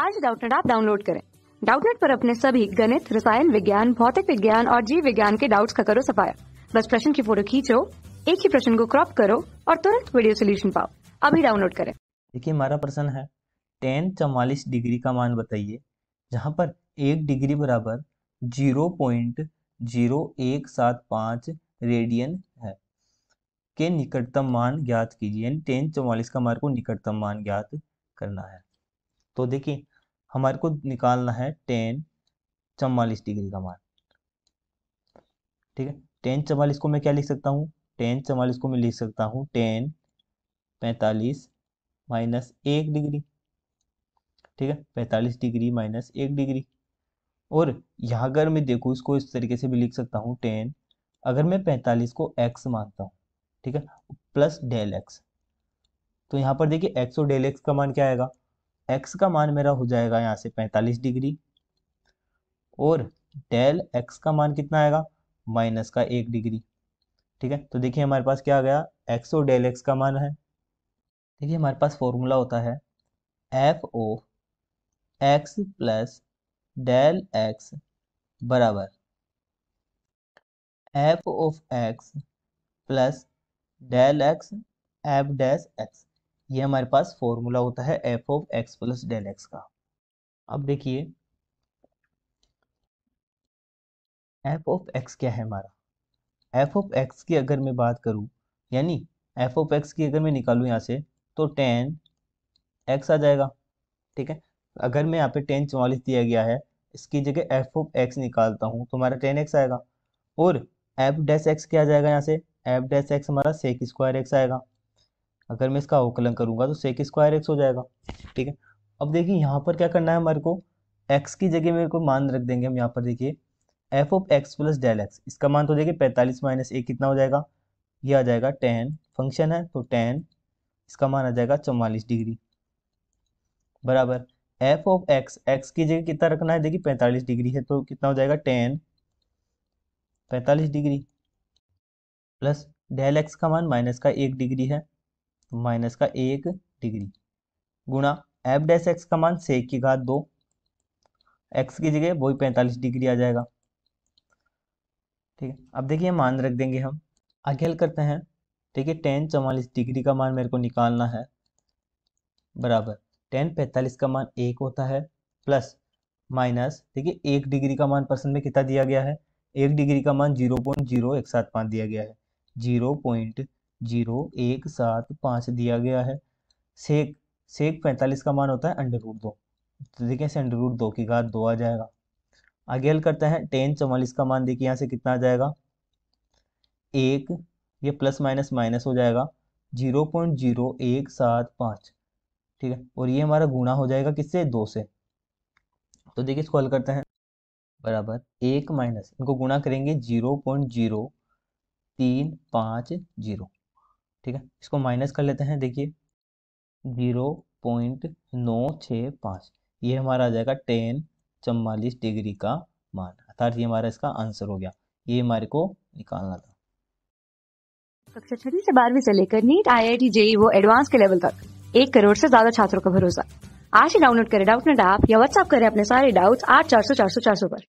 आज डाउटनेट आप डाउनलोड करें डाउटनेट पर अपने सभी गणित रसायन विज्ञान भौतिक विज्ञान और जीव विज्ञान के डाउट्स का करो सफाया बस प्रश्न की फोटो खींचो एक ही प्रश्न को क्रॉप करो और तुरंत वीडियो सोल्यूशन पाओ अभी डाउनलोड करें देखिए हमारा प्रश्न है टेन चौवालीस डिग्री का मान बताइए जहाँ पर एक डिग्री बराबर जीरो पॉइंट जीरो एक सात पाँच रेडियन है के निकटतम मान ज्ञात कीजिए यानी टेन चौवालीस का हमारे को निकटतम मान ज्ञात करना है तो देखिए हमारे को निकालना है टेन चवालीस डिग्री का मान ठीक है टेन चवालीस को मैं क्या लिख सकता हूँ टेन चवालीस को मैं लिख सकता हूँ टेन पैंतालीस माइनस एक डिग्री ठीक है पैंतालीस डिग्री माइनस एक डिग्री और यहाँ अगर मैं देखूँ इसको इस तरीके से भी लिख सकता हूँ टेन अगर मैं पैंतालीस को एक्स मानता हूँ ठीक है प्लस डेल एक्स तो यहाँ पर देखिए एक्स और डेल एक्स का मान क्या आएगा एक्स का मान मेरा हो जाएगा यहाँ से पैंतालीस डिग्री और डेल एक्स का मान कितना आएगा माइनस का एक डिग्री ठीक है तो देखिए हमारे पास क्या आ गया एक्स और डेल एक्स का मान है देखिए हमारे पास फॉर्मूला होता है F of X plus del X बराबर F of X plus del X F dash X ये हमारे पास फॉर्मूला होता है F of X plus del X का अब देखिए एफ ऑफ एक्स क्या है हमारा एफ ऑफ एक्स की अगर मैं बात करूँ यानी एफ ऑफ एक्स की अगर मैं निकालू यहाँ से तो टेन एक्स आ जाएगा ठीक है अगर मैं यहाँ पे टेन चौवालीस दिया गया है इसकी जगह एफ ऑफ एक्स निकालता हूँ तो हमारा टेन एक्स आएगा और एफ डैस एक्स क्या आ जाएगा यहाँ से एफ डैस एक्स हमारा सेक स्क्वायर एक्स आएगा अगर मैं इसका अवकलन करूँगा तो सेक स्क्वायर एक्स हो जाएगा ठीक है अब देखिए यहाँ पर क्या करना है हमारे को एक्स की जगह मेरे को मान रख देंगे हम यहाँ पर देखिए F of X plus del X इसका मान तो देखिए पैंतालीस माइनस एक कितना हो जाएगा ये आ जाएगा टेन फंक्शन है तो टेन इसका मान आ जाएगा चौवालीस डिग्री बराबर एफ ऑफ एक्स एक्स की जगह कितना रखना है देखिए पैंतालीस डिग्री है तो कितना हो जाएगा टेन पैंतालीस डिग्री प्लस डेल एक्स का मान माइनस का एक डिग्री है माइनस का एक डिग्री गुणा एफ डैश एक्स का मान से की घात दो एक्स की जगह वही पैंतालीस डिग्री आ जाएगा ठीक है अब देखिए मान रख देंगे हम आगे हल करते हैं देखिए टेन चौवालीस डिग्री का मान मेरे को निकालना है बराबर टेन पैंतालीस का मान एक होता है प्लस माइनस देखिए एक डिग्री का मान परसेंट में कितना दिया गया है एक डिग्री का मान जीरो पॉइंट जीरो एक सात पाँच दिया गया है जीरो पॉइंट जीरो एक सात पाँच दिया गया है सेक सेक पैंतालीस का मान होता है अंडर रूट दो तो देखिए अंडर रूट दो की घात दो आ जाएगा आगे हल करते हैं टेन चौवालीस का मान देखिए यहाँ से कितना आ जाएगा एक ये प्लस माइनस माइनस हो जाएगा जीरो पॉइंट जीरो एक सात पाँच ठीक है और ये हमारा गुणा हो जाएगा किससे दो से तो देखिए इसको हल करते हैं बराबर एक माइनस इनको गुणा करेंगे जीरो पॉइंट जीरो तीन पाँच जीरो ठीक है इसको माइनस कर लेते हैं देखिए जीरो पॉइंट नौ छः पाँच ये हमारा आ जाएगा टेन चवालीस डिग्री का मान अर्थात ये हमारा इसका आंसर हो गया ये हमारे को निकालना था कक्षा छठी से बारहवीं से लेकर NEET I I T JEE वो एडवांस के लेवल तक एक करोड़ से ज्यादा छात्रों का भरोसा आज ही डाउनलोड करें डाउट नेट ऐप या व्हाट्सअप करें अपने सारे डाउट्स आठ चार सौ चार सौ चार सौ पर